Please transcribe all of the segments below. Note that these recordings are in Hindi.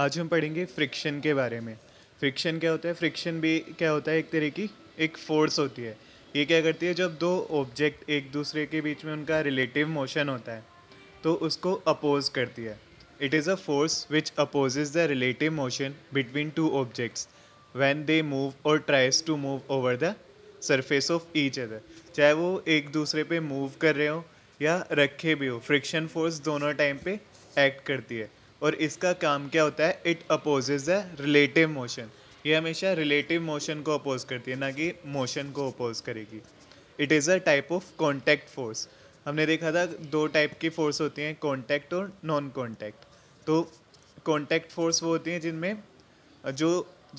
आज हम पढ़ेंगे फ्रिक्शन के बारे में फ्रिक्शन क्या होता है फ्रिक्शन भी क्या होता है एक तरह की एक फोर्स होती है ये क्या करती है जब दो ऑब्जेक्ट एक दूसरे के बीच में उनका रिलेटिव मोशन होता है तो उसको अपोज करती है it is a force which opposes the relative motion between two objects when they move और tries to move over the surface of each other चाहे वो एक दूसरे पे मूव कर रहे हो या रखे भी हो फ्रिक्शन फोर्स दोनों टाइम पे एक्ट करती है और इसका काम क्या होता है it opposes the relative motion ये हमेशा रिलेटिव मोशन को अपोज करती है ना कि मोशन को अपोज करेगी it is a type of contact force हमने देखा था दो टाइप की फोर्स होती हैं कॉन्टैक्ट और नॉन कॉन्टैक्ट तो कॉन्टैक्ट फोर्स वो होती हैं जिनमें जो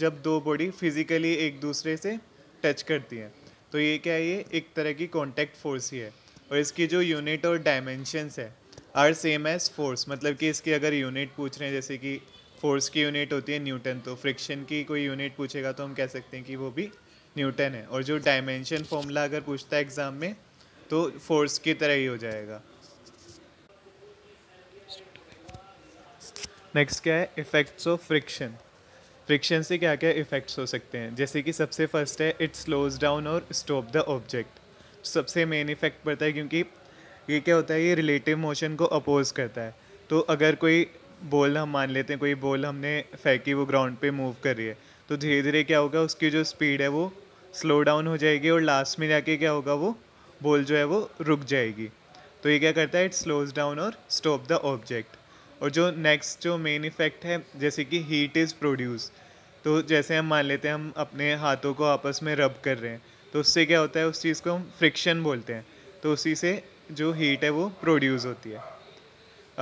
जब दो बॉडी फिजिकली एक दूसरे से टच करती हैं तो ये क्या है ये एक तरह की कॉन्टैक्ट फोर्स ही है और इसकी जो यूनिट और डायमेंशंस है आर सेम एज फोर्स मतलब कि इसकी अगर यूनिट पूछ रहे हैं जैसे कि फोर्स की यूनिट होती है न्यूटन तो फ्रिक्शन की कोई यूनिट पूछेगा तो हम कह सकते हैं कि वो भी न्यूटन है और जो डायमेंशन फॉर्मूला अगर पूछता है एग्ज़ाम में तो फोर्स की तरह ही हो जाएगा नेक्स्ट क्या है इफ़ेक्ट्स ऑफ फ्रिक्शन फ्रिक्शन से क्या क्या इफ़ेक्ट्स हो सकते हैं जैसे कि सबसे फर्स्ट है इट स्लोज डाउन और स्टॉप द ऑब्जेक्ट सबसे मेन इफ़ेक्ट पड़ता है क्योंकि ये क्या होता है ये रिलेटिव मोशन को अपोज करता है तो अगर कोई बॉल हम मान लेते हैं कोई बॉल हमने फेंकी वो ग्राउंड पे मूव कर रही है तो धीरे धीरे क्या होगा उसकी जो स्पीड है वो स्लो डाउन हो जाएगी और लास्ट में जाके क्या होगा वो बॉल जो है वो रुक जाएगी तो ये क्या करता है इट स्लोज डाउन और स्टॉप द ऑब्जेक्ट और जो नेक्स्ट जो मेन इफ़ेक्ट है जैसे कि हीट इज़ प्रोड्यूस तो जैसे हम मान लेते हैं हम अपने हाथों को आपस में रब कर रहे हैं तो उससे क्या होता है उस चीज़ को हम फ्रिक्शन बोलते हैं तो उसी से जो हीट है वो प्रोड्यूस होती है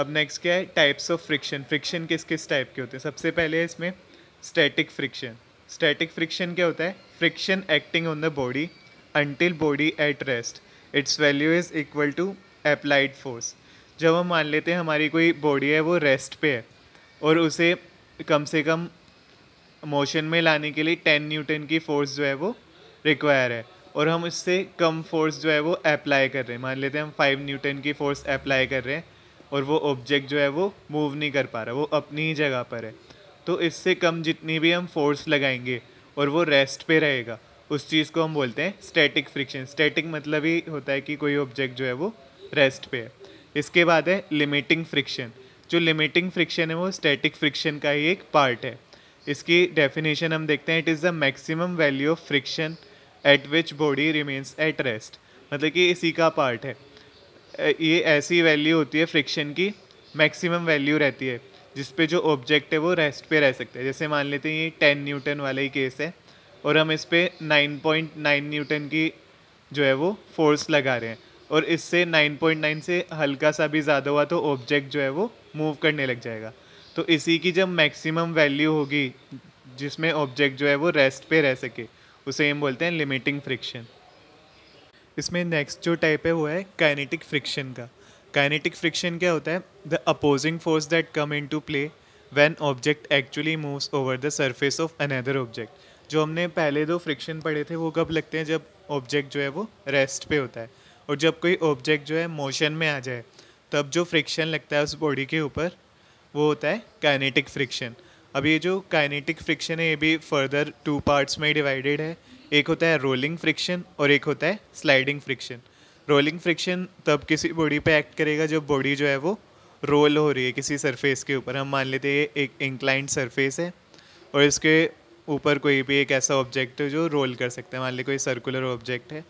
अब नेक्स्ट क्या है टाइप्स ऑफ फ्रिक्शन फ्रिक्शन किस किस टाइप के होते हैं सबसे पहले है इसमें स्टैटिक फ्रिक्शन स्टैटिक फ्रिक्शन क्या होता है friction acting on the body until body at rest its value is equal to applied force जब हम मान लेते हैं हमारी कोई बॉडी है वो रेस्ट पे है और उसे कम से कम मोशन में लाने के लिए टेन न्यूटन की फोर्स जो है वो रिक्वायर है और हम उससे कम फोर्स जो है वो अप्लाई कर रहे हैं मान लेते हैं हम फाइव न्यूटन की फोर्स अप्लाई कर रहे हैं और वो ऑब्जेक्ट जो है वो मूव नहीं कर पा रहा वो अपनी ही जगह पर है तो इससे कम जितनी भी हम फोर्स लगाएंगे और वो रेस्ट पे रहेगा उस चीज़ को हम बोलते हैं स्टैटिक फ्रिक्शन स्टैटिक मतलब ही होता है कि कोई ऑब्जेक्ट जो है वो रेस्ट पे है इसके बाद है लिमिटिंग फ्रिक्शन जो लिमिटिंग फ्रिक्शन है वो स्टैटिक फ्रिक्शन का ही एक पार्ट है इसकी डेफिनेशन हम देखते हैं it is the maximum value of friction at which body remains at rest मतलब कि इसी का पार्ट है ये ऐसी वैल्यू होती है फ्रिक्शन की मैक्सिमम वैल्यू रहती है जिस पे जो ऑब्जेक्ट है वो रेस्ट पे रह सकते हैं जैसे मान लेते हैं ये टेन न्यूटन वाला ही केस है और हम इस पर नाइन पॉइंट नाइन न्यूटन की जो है वो फोर्स लगा रहे हैं और इससे नाइन पॉइंट नाइन से हल्का सा भी ज़्यादा हुआ तो ऑब्जेक्ट जो है वो मूव करने लग जाएगा तो इसी की जब मैक्सिमम वैल्यू होगी जिसमें ऑब्जेक्ट जो है वो रेस्ट पे रह सके उसे हम बोलते हैं लिमिटिंग फ्रिक्शन इसमें नेक्स्ट जो टाइप है वो है काइनेटिक फ्रिक्शन का काइनेटिक फ्रिक्शन क्या होता है the opposing force that come into play when object actually moves over the surface of another object जो हमने पहले दो फ्रिक्शन पढ़े थे वो कब लगते हैं जब ऑब्जेक्ट जो है वो रेस्ट पे होता है और जब कोई ऑब्जेक्ट जो है मोशन में आ जाए तब जो फ्रिक्शन लगता है उस बॉडी के ऊपर वो होता है काइनेटिक फ्रिक्शन अब ये जो काइनेटिक फ्रिक्शन है ये भी फर्दर टू पार्ट्स में डिवाइडेड है एक होता है रोलिंग फ्रिक्शन और एक होता है स्लाइडिंग फ्रिक्शन रोलिंग फ्रिक्शन तब किसी बॉडी पे एक्ट करेगा जब बॉडी जो है वो रोल हो रही है किसी सरफेस के ऊपर हम मान लेते हैं एक इंक्लाइंड सरफेस है और इसके ऊपर कोई भी एक ऐसा ऑब्जेक्ट है जो रोल कर सकता है मान ले कोई सर्कुलर ऑब्जेक्ट है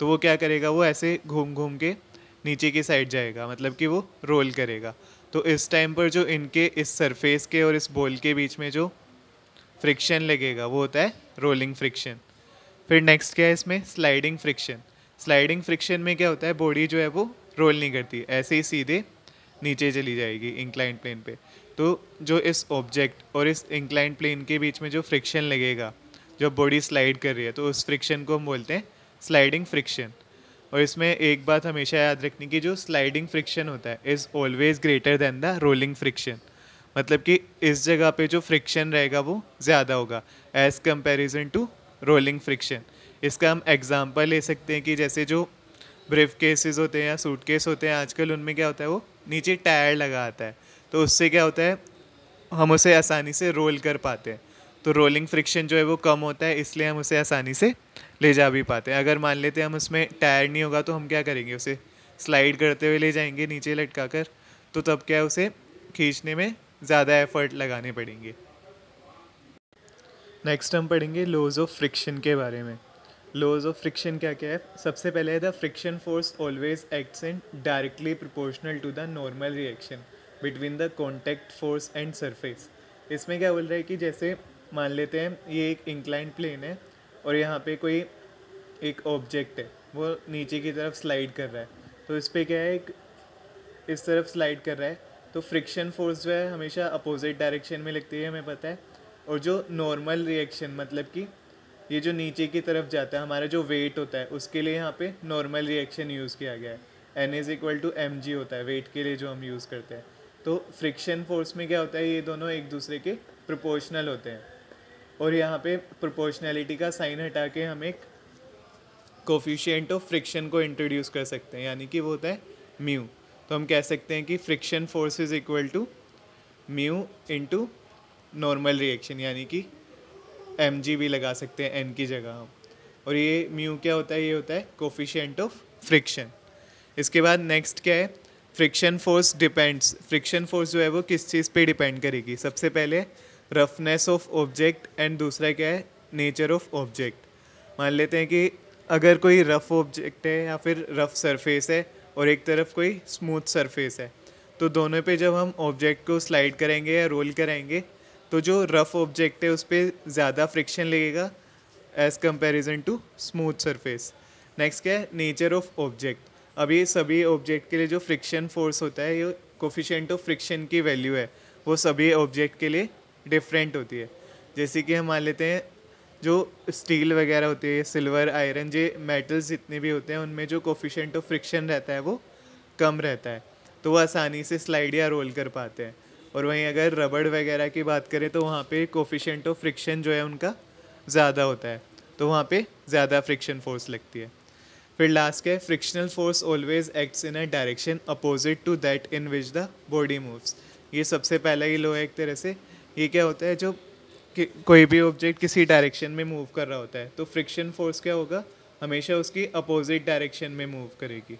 तो वो क्या करेगा वो ऐसे घूम घूम के नीचे की साइड जाएगा मतलब कि वो रोल करेगा तो इस टाइम पर जो इनके इस सरफेस के और इस बॉल के बीच में जो फ्रिक्शन लगेगा वो होता है रोलिंग फ्रिक्शन फिर नेक्स्ट क्या है इसमें स्लाइडिंग फ्रिक्शन स्लाइडिंग फ्रिक्शन में क्या होता है बॉडी जो है वो रोल नहीं करती ऐसे ही सीधे नीचे चली जाएगी इंक्लाइन प्लेन पे तो जो इस ऑब्जेक्ट और इस इंक्लाइन प्लेन के बीच में जो फ्रिक्शन लगेगा जब बॉडी स्लाइड कर रही है तो उस फ्रिक्शन को हम बोलते हैं स्लाइडिंग फ्रिक्शन और इसमें एक बात हमेशा याद रखनी कि जो स्लाइडिंग फ्रिक्शन होता है is always greater than the rolling friction मतलब कि इस जगह पे जो फ्रिक्शन रहेगा वो ज़्यादा होगा as comparison to rolling friction इसका हम एग्ज़ाम्पल ले सकते हैं कि जैसे जो ब्रिफ केसेस होते हैं या सूट केस होते हैं आजकल उनमें क्या होता है वो नीचे टायर लगा आता है तो उससे क्या होता है हम उसे आसानी से रोल कर पाते हैं तो रोलिंग फ्रिक्शन जो है वो कम होता है इसलिए हम उसे आसानी से ले जा भी पाते हैं अगर मान लेते हैं हम उसमें टायर नहीं होगा तो हम क्या करेंगे उसे स्लाइड करते हुए ले जाएंगे नीचे लटका कर तो तब क्या है उसे खींचने में ज़्यादा एफर्ट लगाने पड़ेंगे नेक्स्ट हम पढ़ेंगे लॉज ऑफ फ्रिक्शन के बारे में लॉज ऑफ फ्रिक्शन क्या क्या है सबसे पहले है the friction force always acts in directly proportional to the normal reaction between the contact force and surface इसमें क्या बोल रहा है कि जैसे मान लेते हैं ये एक इंक्लाइंट प्लेन है और यहाँ पे कोई एक ऑब्जेक्ट है वो नीचे की तरफ स्लाइड कर रहा है तो इस पर क्या है एक इस तरफ स्लाइड कर रहा है तो फ्रिक्शन फोर्स जो है हमेशा अपोजिट डायरेक्शन में लगती है हमें पता है और जो नॉर्मल रिएक्शन मतलब कि ये जो नीचे की तरफ जाता है हमारा जो वेट होता है उसके लिए यहाँ पे नॉर्मल रिएक्शन यूज़ किया गया है N is equal to M G होता है वेट के लिए जो हम यूज़ करते हैं तो फ्रिक्शन फोर्स में क्या होता है ये दोनों एक दूसरे के प्रोपोर्शनल होते हैं और यहाँ पे प्रोपोर्शनैलिटी का साइन हटा के हम एक कोफिशियंट ऑफ फ्रिक्शन को इंट्रोड्यूस कर सकते हैं यानी कि वो होता है म्यू तो हम कह सकते हैं कि friction force is equal to mu into normal reaction यानी कि एम जी भी लगा सकते हैं एन की जगह हम और ये म्यू क्या होता है ये होता है कोफिशियंट ऑफ फ्रिक्शन इसके बाद नेक्स्ट क्या है friction force depends friction force जो है वो किस चीज़ पे डिपेंड करेगी सबसे पहले रफनेस ऑफ ऑब्जेक्ट एंड दूसरा क्या है नेचर ऑफ ऑब्जेक्ट मान लेते हैं कि अगर कोई रफ़ ऑब्जेक्ट है या फिर रफ़ सरफेस है और एक तरफ कोई स्मूथ सरफेस है तो दोनों पे जब हम ऑब्जेक्ट को स्लाइड करेंगे या रोल करेंगे तो जो रफ़ ऑब्जेक्ट है उस पर ज़्यादा फ्रिक्शन लगेगा as comparison to smooth surface next क्या है नेचर ऑफ ऑब्जेक्ट अभी सभी ऑब्जेक्ट के लिए जो फ्रिक्शन फोर्स होता है ये कोफिशेंट ऑफ फ्रिक्शन की वैल्यू है वो सभी ऑब्जेक्ट के लिए डिफरेंट होती है जैसे कि हम मान लेते हैं जो स्टील वगैरह होती है सिल्वर आयरन जे मेटल्स जितने भी होते हैं उनमें जो कोफिशेंट ऑफ फ्रिक्शन रहता है वो कम रहता है तो वो आसानी से स्लाइड या रोल कर पाते हैं और वहीं अगर रबड़ वगैरह की बात करें तो वहाँ पे कोफिशेंट ऑफ फ्रिक्शन जो है उनका ज़्यादा होता है तो वहाँ पे ज़्यादा फ्रिक्शन फोर्स लगती है फिर लास्ट के frictional force always acts in a direction opposite to that in which the body moves ये सबसे पहला ही लो है एक तरह से ये क्या होता है जो कोई भी ऑब्जेक्ट किसी डायरेक्शन में मूव कर रहा होता है तो फ्रिक्शन फोर्स क्या होगा हमेशा उसकी अपोजिट डायरेक्शन में मूव करेगी